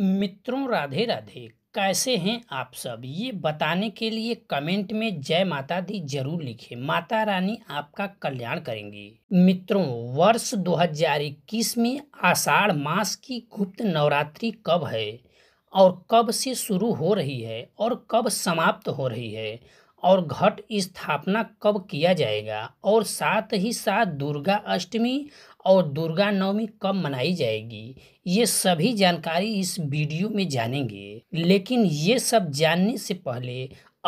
मित्रों राधे राधे कैसे हैं आप सब ये बताने के लिए कमेंट में जय माता दी जरूर लिखे माता रानी आपका कल्याण करेंगी मित्रों वर्ष 2021 में आषाढ़ मास की गुप्त नवरात्रि कब है और कब से शुरू हो रही है और कब समाप्त हो रही है और घट स्थापना कब किया जाएगा और साथ ही साथ दुर्गा अष्टमी और दुर्गा नवमी कब मनाई जाएगी ये सभी जानकारी इस वीडियो में जानेंगे लेकिन ये सब जानने से पहले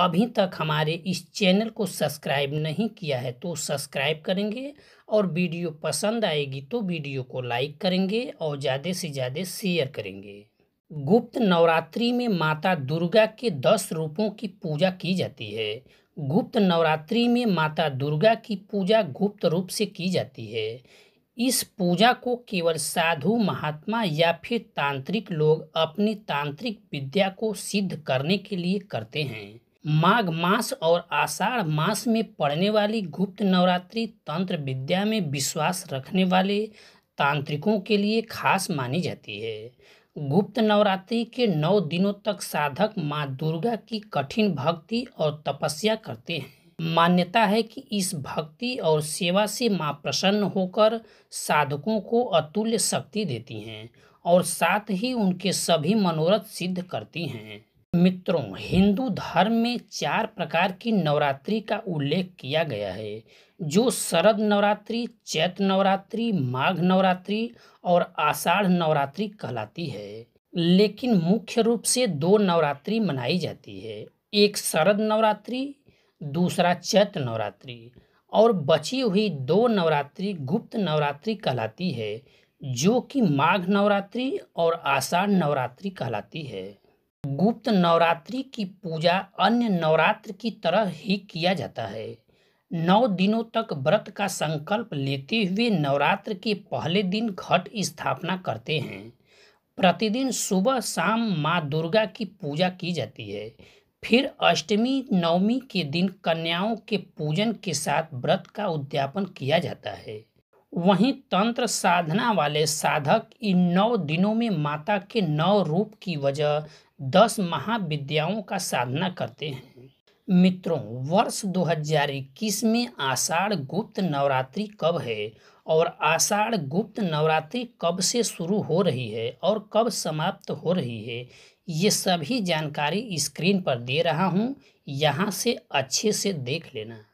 अभी तक हमारे इस चैनल को सब्सक्राइब नहीं किया है तो सब्सक्राइब करेंगे और वीडियो पसंद आएगी तो वीडियो को लाइक करेंगे और ज़्यादा से ज़्यादा शेयर करेंगे गुप्त नवरात्रि में माता दुर्गा के दस रूपों की पूजा की जाती है गुप्त नवरात्रि में माता दुर्गा की पूजा गुप्त रूप से की जाती है इस पूजा को केवल साधु महात्मा या फिर तांत्रिक लोग अपनी तांत्रिक विद्या को सिद्ध करने के लिए करते हैं माघ मास और आषाढ़ मास में पड़ने वाली गुप्त नवरात्रि तंत्र विद्या में विश्वास रखने वाले तांत्रिकों के लिए खास मानी जाती है गुप्त नवरात्रि के नौ दिनों तक साधक माँ दुर्गा की कठिन भक्ति और तपस्या करते हैं मान्यता है कि इस भक्ति और सेवा से माँ प्रसन्न होकर साधकों को अतुल्य शक्ति देती हैं और साथ ही उनके सभी मनोरथ सिद्ध करती हैं मित्रों हिंदू धर्म में चार प्रकार की नवरात्रि का उल्लेख किया गया है जो शरद नवरात्रि चैत नवरात्रि माघ नवरात्रि और आषाढ़ नवरात्रि कहलाती है लेकिन मुख्य रूप से दो नवरात्रि मनाई जाती है एक शरद नवरात्रि दूसरा चैत नवरात्रि और बची हुई दो नवरात्रि गुप्त नवरात्रि कहलाती है जो कि माघ नवरात्रि और आषाढ़ नवरात्रि कहलाती है गुप्त नवरात्रि की पूजा अन्य नवरात्र की तरह ही किया जाता है नौ दिनों तक व्रत का संकल्प लेते हुए नवरात्र के पहले दिन घट स्थापना करते हैं प्रतिदिन सुबह शाम माँ दुर्गा की पूजा की जाती है फिर अष्टमी नवमी के दिन कन्याओं के पूजन के साथ व्रत का उद्यापन किया जाता है वहीं तंत्र साधना वाले साधक इन नौ दिनों में माता के नौ रूप की वजह दस महाविद्याओं का साधना करते हैं मित्रों वर्ष 2021 में आषाढ़ गुप्त नवरात्रि कब है और आषाढ़ गुप्त नवरात्रि कब से शुरू हो रही है और कब समाप्त हो रही है ये सभी जानकारी स्क्रीन पर दे रहा हूँ यहाँ से अच्छे से देख लेना